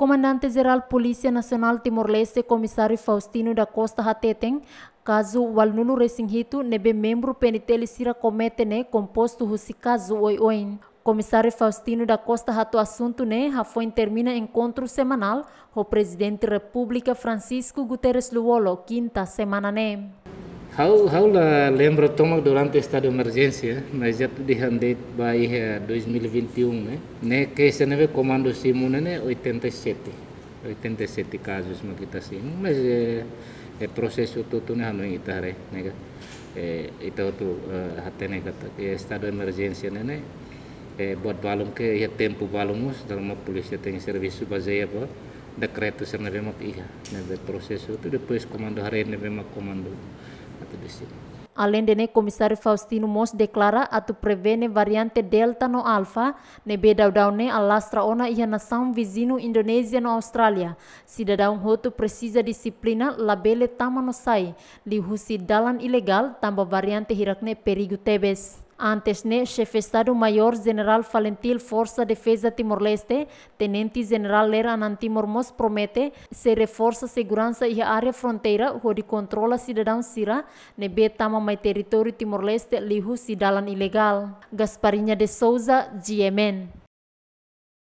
Comandante-Geral Polícia Nacional Timor-Leste, Comissário Faustino da Costa Hateteng, caso walnulu resinghito nebe membro PNTL sira cometene né, composto husi caso oi oin. Comissário Faustino da Costa rato assunto né, Rafoin termina encontro semanal o presidente República Francisco Guterres Luolo, quinta semana né. How, eh, how la lembra toma durante esta de emergência, eh, mas já te de handei vai 2021, né? Né que se neve comando simune né 87. 87 casos mas kita sim, mas é, é processo todo né não itare, né? É, ito tu uh, eh, né kata que estado emergência né né é, buat balum que ia tempo balumus dalam polícia tem serviço baseia apa decreto ser neve mak ia, né processo tu depois comando hari neve mak comando tudo Além de Faustino Mos declara a prevene variante Delta no ne nebe daudauné alastra ona na nação vizinu Indonesia no Austrália. Cidadão roto precisa disciplina labele tama no li husi dalan ilegal tamba variante hirakne perigo tebes. Antes ne estado maior general Falentil Força Defesa Timor-Leste, tenente general Lera Timor Mos promete se reforça segurança e área fronteira, onde controla cidadão Sira, nebe betama mai território Timor-Leste lihu sidalan ilegal. Gasparinha de Souza, GMN.